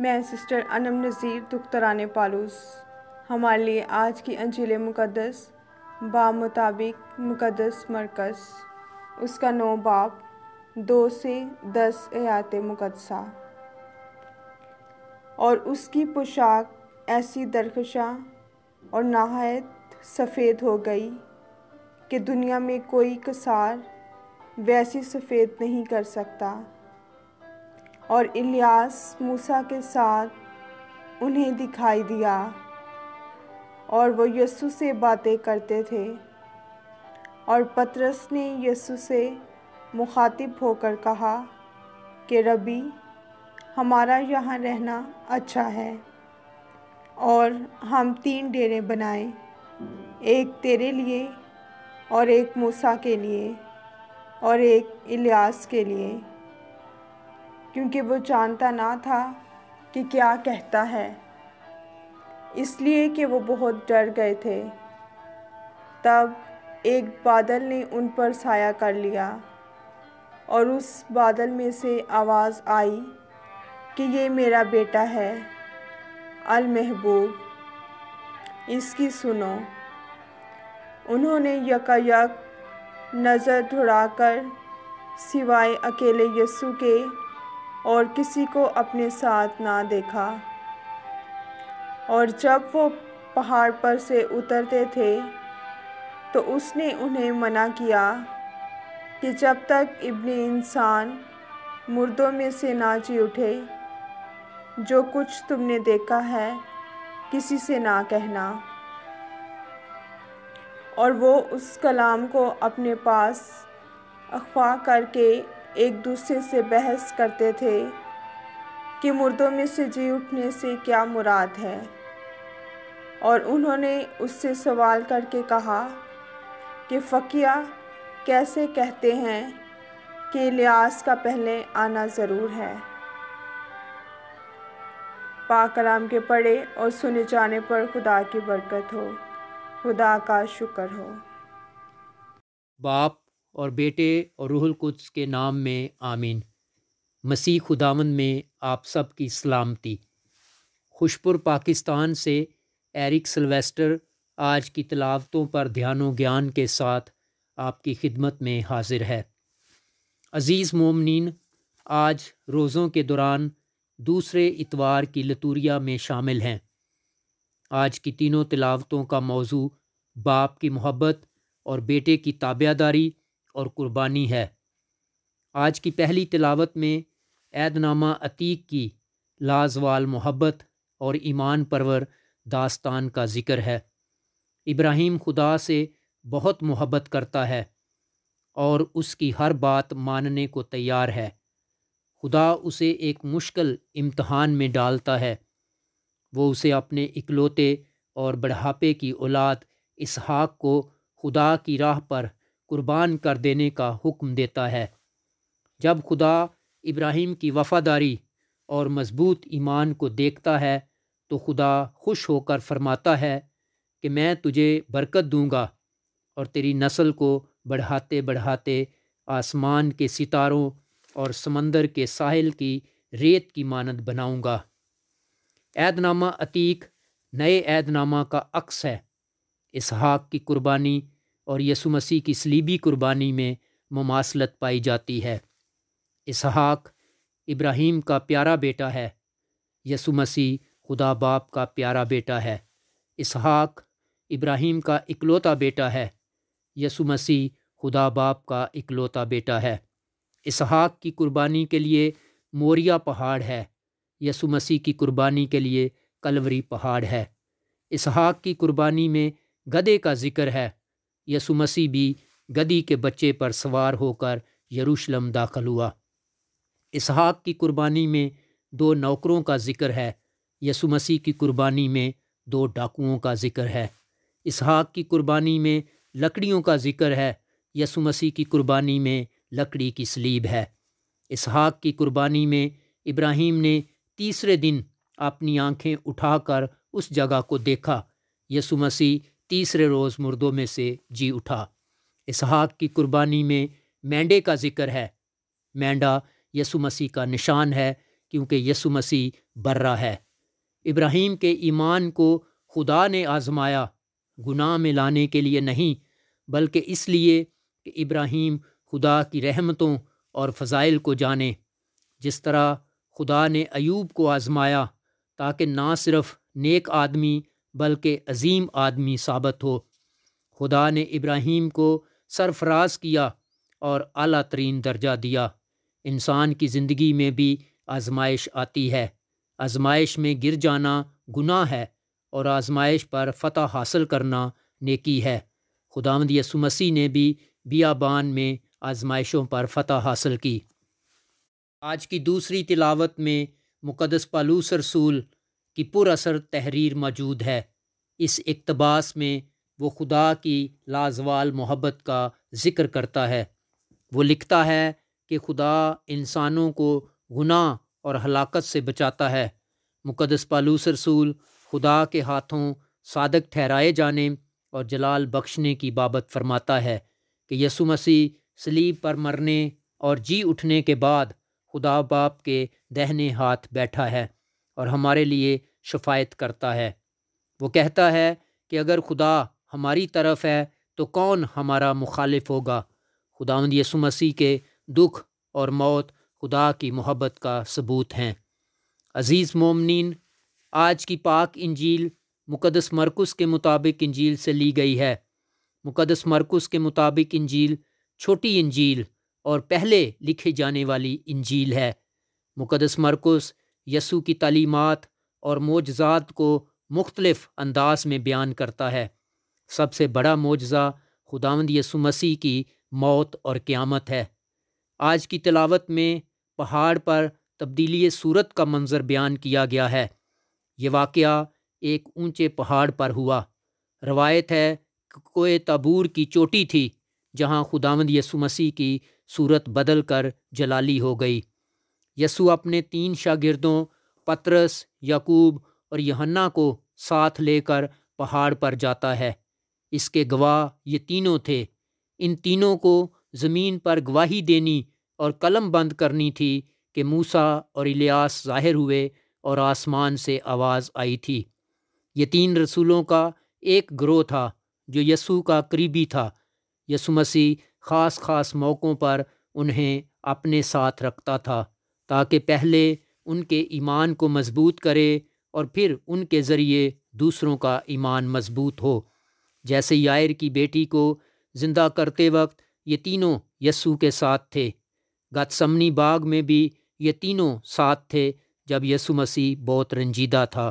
मैं सिस्टर अनम नज़ीर तुख्तरान पालूस हमारे लिए आज की अंजिल मुकदस मुताबिक मुकदस मरकस उसका नौ बाप दो से दस एयात मुकदसा और उसकी पोशाक ऐसी दरकशा और नहायत सफ़ेद हो गई कि दुनिया में कोई कसार वैसी सफ़ेद नहीं कर सकता और इलियास मूसा के साथ उन्हें दिखाई दिया और वो यस्सु से बातें करते थे और पतरस ने यस्सु से मुखातिब होकर कहा कि रबी हमारा यहाँ रहना अच्छा है और हम तीन डेरे बनाए एक तेरे लिए और एक मूसा के लिए और एक इलियास के लिए क्योंकि वो जानता ना था कि क्या कहता है इसलिए कि वो बहुत डर गए थे तब एक बादल ने उन पर साया कर लिया और उस बादल में से आवाज़ आई कि ये मेरा बेटा है अल महबूब इसकी सुनो उन्होंने यकायक नज़र कर सिवाय अकेले यस्सु के और किसी को अपने साथ ना देखा और जब वो पहाड़ पर से उतरते थे तो उसने उन्हें मना किया कि जब तक इब्ने इंसान मुर्दों में से ना जी उठे जो कुछ तुमने देखा है किसी से ना कहना और वो उस कलाम को अपने पास अखवा करके एक दूसरे से बहस करते थे कि मुर्दों में से जी उठने से क्या मुराद है और उन्होंने उससे सवाल करके कहा कि फ़किया कैसे कहते हैं कि लियास का पहले आना ज़रूर है पाकराम के पढ़े और सुने जाने पर खुदा की बरकत हो खुदा का शुक्र हो बाप और बेटे और रूहुल कुद्स के नाम में आमीन मसीह खुदावंद में आप सब की सलामती खुशपुर पाकिस्तान से एरिक सिल्वेस्टर आज की तलावतों पर ध्यानों ज्ञान के साथ आपकी खिदमत में हाजिर है अज़ीज़ मोमिन आज रोज़ों के दौरान दूसरे इतवार की लतूरिया में शामिल हैं आज की तीनों तिलावतों का मौजू बाप की मोहब्बत और बेटे की ताबेदारी और क़ुर्बानी है आज की पहली तिलावत में ऐदनामा अतीक की लाजवाल मोहब्बत और ईमान परवर दास्तान का ज़िक्र है इब्राहिम खुदा से बहुत मोहब्बत करता है और उसकी हर बात मानने को तैयार है खुदा उसे एक मुश्किल इम्तहान में डालता है वो उसे अपने इकलौते और बढ़ापे की औलाद इसहाक को खुदा की राह पर कुर्बान कर देने का हुक्म देता है जब खुदा इब्राहिम की वफ़ादारी और मज़बूत ईमान को देखता है तो खुदा खुश होकर फरमाता है कि मैं तुझे बरकत दूंगा और तेरी नस्ल को बढ़ाते बढ़ाते आसमान के सितारों और समंदर के साहिल की रेत की मानद बनाऊंगा ऐदनामा अतीक नए ऐदनामा का अक्स है इसहाक की कुर्बानी और यसु मसीह की सलीबी कुर्बानी में ममासलत पाई जाती है इसहाक इब्राहिम का प्यारा बेटा है यसु मसीह खुदा बाप का प्यारा बेटा है इसहाक इब्राहिम का इकलौता बेटा है यसु मसीह खुदा बाप का इकलौता बेटा है इसहाक की कुर्बानी के लिए मोरिया पहाड़ है यसु मसीह की कुर्बानी के लिए कलवरी पहाड़ है इसहाक की कुर्बानी में गधे का जिक्र है यसु मसीह भी गदी के बच्चे पर सवार होकर यरूशलम दाखिल हुआ इसहाक की कुर्बानी में दो नौकरों का जिक्र है यसु मसीह की कुर्बानी में दो डाकुओं का जिक्र है इसहाक की कुर्बानी में लकड़ियों का जिक्र है यसु मसीह की कुर्बानी में लकड़ी की सलीब है इसहाक की कुर्बानी में इब्राहिम ने तीसरे दिन अपनी आंखें उठाकर उस जगह को देखा यसु मसीह तीसरे रोज़ मुर्दों में से जी उठा इसहाक की कुर्बानी में मेंढे का जिक्र है मेंढा यसु मसीह का निशान है क्योंकि यसु मसीह बर्रा है इब्राहिम के ईमान को खुदा ने आजमाया गुनाह में लाने के लिए नहीं बल्कि इसलिए कि इब्राहिम खुदा की रहमतों और फ़ज़ाइल को जाने जिस तरह खुदा ने अयूब को आज़माया ताकि ना सिर्फ नेक आदमी बल्कि अजीम आदमी साबित हो खुदा ने इब्राहीम को सरफराज किया और अला तरीन दर्जा दिया इंसान की ज़िंदगी में भी आजमाइश आती है आजमाइश में गिर जाना गुनाह है और आजमाइश पर फतह हासिल करना नेकी है खुदामद यसु मसीह ने भी बियाबान में आजमाइशों पर फतह हासिल की आज की दूसरी तिलावत में मुकदस पालूस रसूल की पुरअसर तहरीर मौजूद है इस इकतबास में वो खुदा की लाजवाल मोहब्बत का ज़िक्र करता है वो लिखता है कि खुदा इंसानों को गुनाह और हलाकत से बचाता है मुकदस पालूस रसूल खुदा के हाथों सादक ठहराए जाने और जलाल बख्शने की बाबत फरमाता है कि यसु मसीह सलीब पर मरने और जी उठने के बाद खुदा बाप के दहने हाथ बैठा है और हमारे लिए शफायत करता है वो कहता है कि अगर खुदा हमारी तरफ है तो कौन हमारा मुखालिफ होगा खुदांद यसु मसीह के दुख और मौत खुदा की मोहब्बत का सबूत हैं अज़ीज़ मोमन आज की पाक इंजील मुकदस मरकस के मुताबिक इंजील से ली गई है मुकदस मरकस के मुताबिक इंजील छोटी इंजील और पहले लिखे जाने वाली इंजील है मुकदस मरकस यसु की तलीमत और मोजात को मुख्तलफ़ अंदाज में बयान करता है सबसे बड़ा मोजा खुदावंद यसु मसीह की मौत और क़्यामत है आज की तलावत में पहाड़ पर तब्दीली सूरत का मंज़र बयान किया गया है ये वाक़ एक ऊंचे पहाड़ पर हुआ रवायत है कोए तबूर की चोटी थी जहां खुदावंद यसु मसीह की सूरत बदल कर जलाली हो गई यसु अपने तीन शागिर्दों पतरस याकूब और यहन्ना को साथ लेकर पहाड़ पर जाता है इसके गवाह ये तीनों थे इन तीनों को ज़मीन पर गवाही देनी और कलम बंद करनी थी कि मूसा और इलियास ज़ाहिर हुए और आसमान से आवाज़ आई थी ये तीन रसूलों का एक ग्रोह था जो यसु का करीबी था यसु मसीह ख़ास ख़ास मौक़ों पर उन्हें अपने साथ रखता था ताकि पहले उनके ईमान को मजबूत करे और फिर उनके ज़रिए दूसरों का ईमान मजबूत हो जैसे यायर की बेटी को ज़िंदा करते वक्त ये तीनों यस्सु के साथ थे गतसमनी बाग में भी ये तीनों साथ थे जब यसु मसीह बहुत रंजीदा था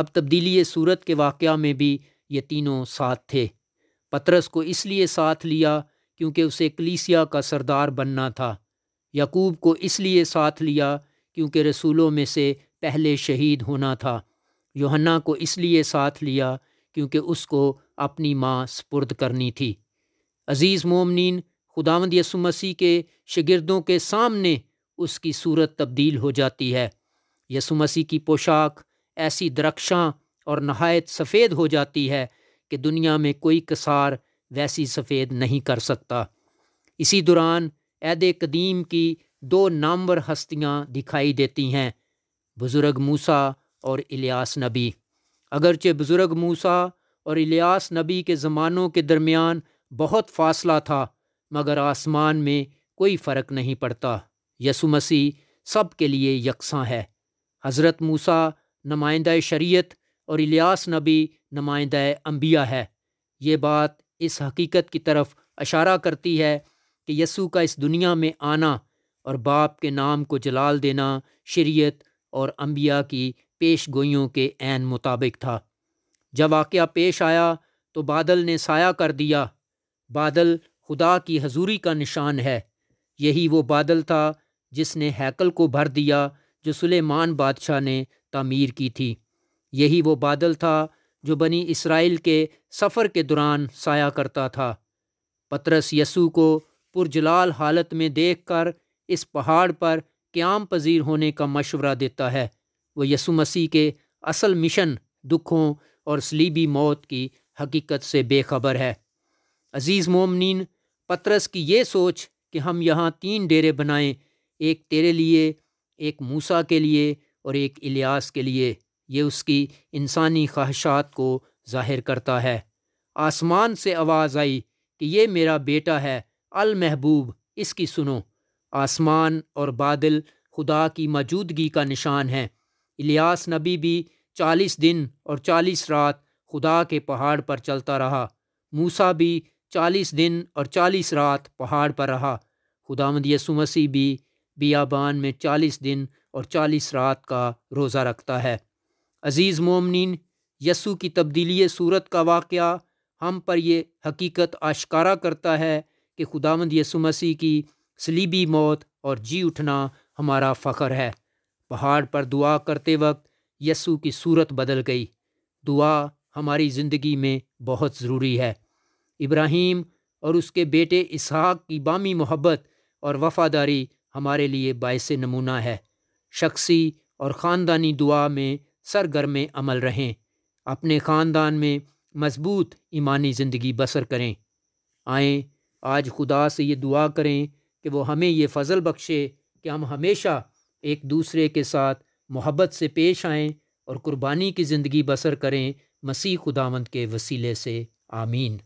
अब तब्दीली सूरत के वाक़ में भी ये तीनों साथ थे पतरस को इसलिए साथ लिया क्योंकि उसे कलीसिया का सरदार बनना था यकूब को इसलिए साथ लिया क्योंकि रसूलों में से पहले शहीद होना था योहन्ना को इसलिए साथ लिया क्योंकि उसको अपनी माँ सपुर्द करनी थी अज़ीज़ मोमिन खुदावंद यसु मसीह के शगिरदों के सामने उसकी सूरत तब्दील हो जाती है यसु मसीह की पोशाक ऐसी दरख्शां और नहायत सफ़ेद हो जाती है कि दुनिया में कोई कसार वैसी सफ़ेद नहीं कर सकता इसी दौरान ऐद कदीम की दो नामवर हस्तियाँ दिखाई देती हैं बुज़ुर्ग मूसा और इलियास नबी अगरचे बुज़ुर्ग मूसा और इलियास नबी के ज़मानों के दरमियान बहुत फासला था मगर आसमान में कोई फ़र्क नहीं पड़ता यसु मसीह सब के लिए यकसा है हज़रत मूसा नुमाइंद शरीयत और इलियास नबी नुमाइंद अम्बिया है ये बात इस हकीकत की तरफ इशारा करती है कि यसु का इस दुनिया में आना और बाप के नाम को जलाल देना शरीयत और अम्बिया की पेश गोइयों के एन मुताबिक था जब वाक़ पेश आया तो बादल ने साया कर दिया बादल खुदा की हजूरी का निशान है यही वो बादल था जिसने हैकल को भर दिया जो सुलेमान बादशाह ने तामीर की थी यही वो बादल था जो बनी इसराइल के सफ़र के दौरान साया करता था पतरस यसू को पुरजलाल हालत में देख कर इस पहाड़ पर क्याम पजीर होने का मशवरा देता है वह यसु मसीह के असल मिशन दुखों और सलीबी मौत की हकीकत से बेखबर है अज़ीज़ मोमिन पतरस की ये सोच कि हम यहाँ तीन डेरे बनाएं एक तेरे लिए एक मूसा के लिए और एक इलियास के लिए ये उसकी इंसानी ख्वाहिशात को जाहिर करता है आसमान से आवाज़ आई कि ये मेरा बेटा है अल महबूब इसकी सुनो आसमान और बादल खुदा की मौजूदगी का निशान है इलियास नबी भी चालीस दिन और चालीस रात खुदा के पहाड़ पर चलता रहा मूसा भी चालीस दिन और चालीस रात पहाड़ पर रहा खुदामद यसु मसीह भी बियाबान में चालीस दिन और चालीस रात का रोज़ा रखता है अज़ीज़ मोमिन यसु की तब्दीली सूरत का वाक़ हम पर यह हकीकत आशकारा करता है कि खुदावंद यसु मसीह की सलीबी मौत और जी उठना हमारा फ़ख्र है पहाड़ पर दुआ करते वक्त यसु की सूरत बदल गई दुआ हमारी ज़िंदगी में बहुत ज़रूरी है इब्राहिम और उसके बेटे इसहाक की बामी मोहब्बत और वफ़ादारी हमारे लिए बायस नमूना है शख्सी और ख़ानदानी दुआ में सरगर्म अमल रहें अपने ख़ानदान में मजबूत ईमानी ज़िंदगी बसर करें आएँ आज खुदा से ये दुआ करें कि वो हमें ये फ़ज़ल बख्शे कि हम हमेशा एक दूसरे के साथ मोहब्बत से पेश आएँ और क़ुरबानी की ज़िंदगी बसर करें मसीह खुदावंद के वसीले से आमीन